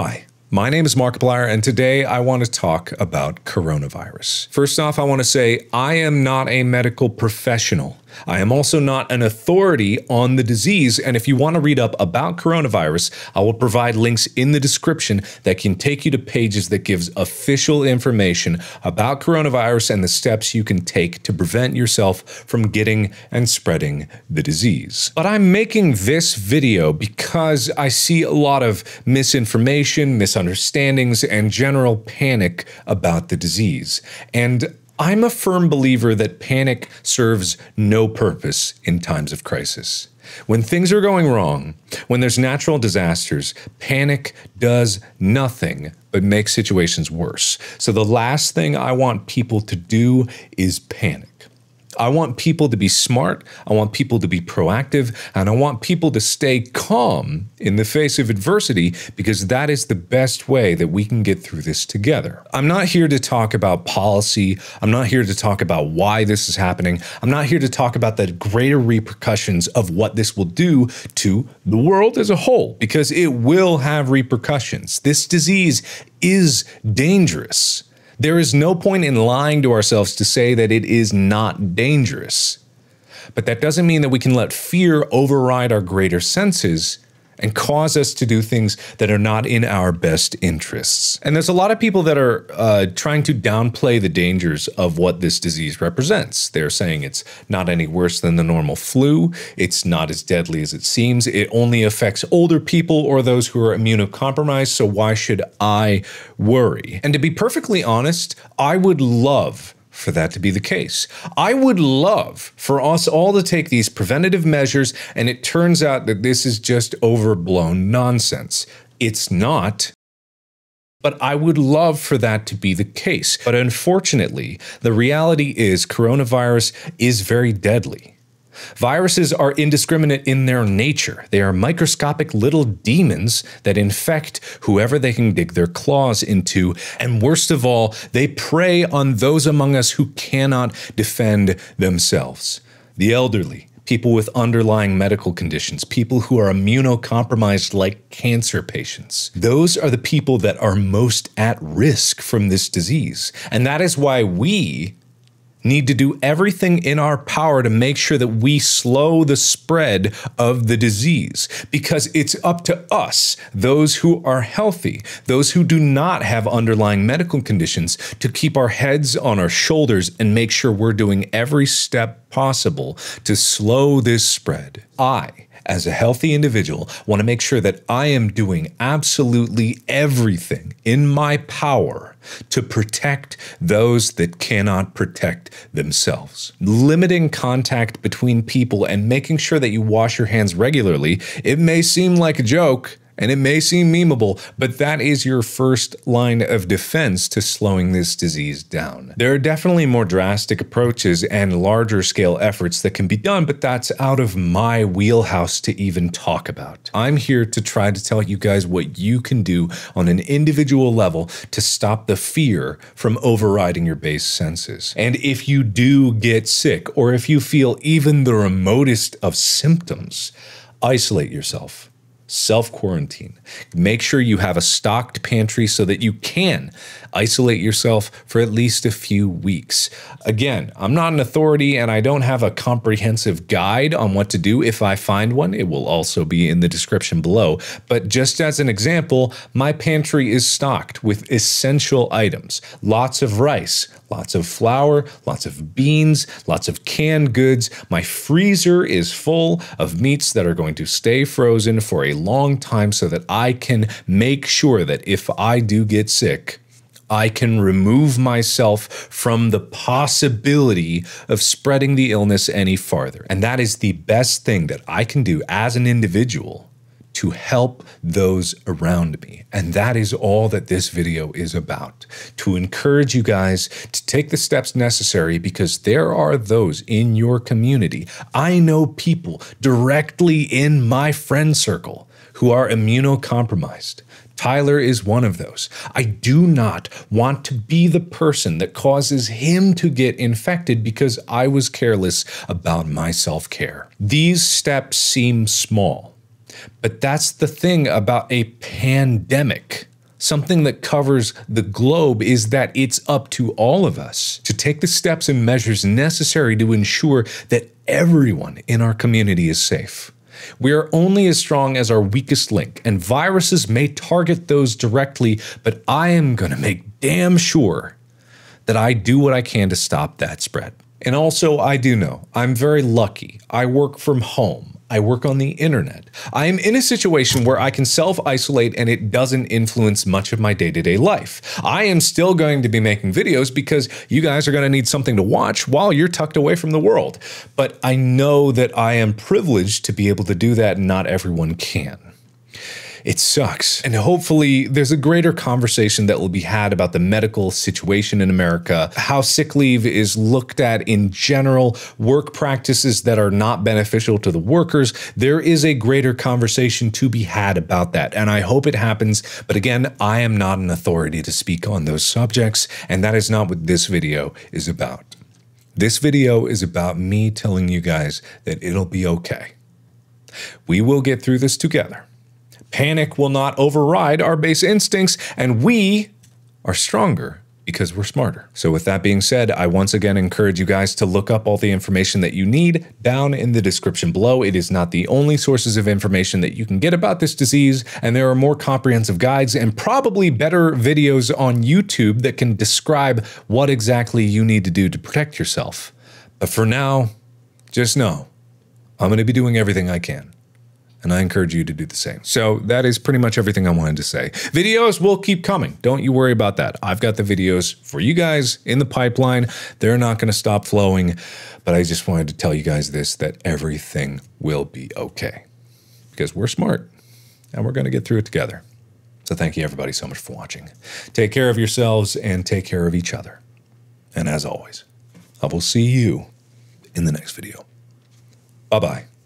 Hi. My name is Markiplier, and today I want to talk about coronavirus. First off, I want to say I am not a medical professional. I am also not an authority on the disease, and if you want to read up about coronavirus, I will provide links in the description that can take you to pages that gives official information about coronavirus and the steps you can take to prevent yourself from getting and spreading the disease. But I'm making this video because I see a lot of misinformation, misunderstandings, and general panic about the disease. And I'm a firm believer that panic serves no purpose in times of crisis. When things are going wrong, when there's natural disasters, panic does nothing but make situations worse. So the last thing I want people to do is panic. I want people to be smart, I want people to be proactive, and I want people to stay calm in the face of adversity because that is the best way that we can get through this together. I'm not here to talk about policy. I'm not here to talk about why this is happening. I'm not here to talk about the greater repercussions of what this will do to the world as a whole because it will have repercussions. This disease is dangerous. There is no point in lying to ourselves to say that it is not dangerous. But that doesn't mean that we can let fear override our greater senses and cause us to do things that are not in our best interests. And there's a lot of people that are uh, trying to downplay the dangers of what this disease represents. They're saying it's not any worse than the normal flu, it's not as deadly as it seems, it only affects older people or those who are immunocompromised, so why should I worry? And to be perfectly honest, I would love for that to be the case. I would love for us all to take these preventative measures, and it turns out that this is just overblown nonsense. It's not. But I would love for that to be the case. But unfortunately, the reality is coronavirus is very deadly. Viruses are indiscriminate in their nature. They are microscopic little demons that infect whoever they can dig their claws into. And worst of all, they prey on those among us who cannot defend themselves the elderly, people with underlying medical conditions, people who are immunocompromised like cancer patients. Those are the people that are most at risk from this disease. And that is why we, need to do everything in our power to make sure that we slow the spread of the disease because it's up to us, those who are healthy, those who do not have underlying medical conditions, to keep our heads on our shoulders and make sure we're doing every step possible to slow this spread. I, as a healthy individual, want to make sure that I am doing absolutely everything in my power to protect those that cannot protect themselves. Limiting contact between people and making sure that you wash your hands regularly, it may seem like a joke, and it may seem memeable, but that is your first line of defense to slowing this disease down. There are definitely more drastic approaches and larger scale efforts that can be done, but that's out of my wheelhouse to even talk about. I'm here to try to tell you guys what you can do on an individual level to stop the fear from overriding your base senses. And if you do get sick, or if you feel even the remotest of symptoms, isolate yourself self quarantine. Make sure you have a stocked pantry so that you can isolate yourself for at least a few weeks. Again, I'm not an authority and I don't have a comprehensive guide on what to do. If I find one, it will also be in the description below. But just as an example, my pantry is stocked with essential items lots of rice, lots of flour, lots of beans, lots of canned goods. My freezer is full of meats that are going to stay frozen for a long time so that I can make sure that if I do get sick, I can remove myself from the possibility of spreading the illness any farther. And that is the best thing that I can do as an individual to help those around me. And that is all that this video is about to encourage you guys to take the steps necessary because there are those in your community. I know people directly in my friend circle who are immunocompromised. Tyler is one of those. I do not want to be the person that causes him to get infected because I was careless about my self care. These steps seem small, but that's the thing about a pandemic. Something that covers the globe is that it's up to all of us to take the steps and measures necessary to ensure that everyone in our community is safe. We are only as strong as our weakest link, and viruses may target those directly, but I am going to make damn sure that I do what I can to stop that spread. And also, I do know I'm very lucky. I work from home. I work on the internet. I am in a situation where I can self isolate and it doesn't influence much of my day to day life. I am still going to be making videos because you guys are going to need something to watch while you're tucked away from the world. But I know that I am privileged to be able to do that, and not everyone can. It sucks. And hopefully, there's a greater conversation that will be had about the medical situation in America, how sick leave is looked at in general, work practices that are not beneficial to the workers. There is a greater conversation to be had about that. And I hope it happens. But again, I am not an authority to speak on those subjects. And that is not what this video is about. This video is about me telling you guys that it'll be okay. We will get through this together. Panic will not override our base instincts, and we are stronger because we're smarter. So with that being said, I once again encourage you guys to look up all the information that you need down in the description below. It is not the only sources of information that you can get about this disease, and there are more comprehensive guides and probably better videos on YouTube that can describe what exactly you need to do to protect yourself. But for now, just know, I'm gonna be doing everything I can. And I encourage you to do the same. So that is pretty much everything I wanted to say. Videos will keep coming. Don't you worry about that. I've got the videos for you guys in the pipeline. They're not going to stop flowing. But I just wanted to tell you guys this that everything will be okay because we're smart and we're going to get through it together. So thank you, everybody, so much for watching. Take care of yourselves and take care of each other. And as always, I will see you in the next video. Bye bye.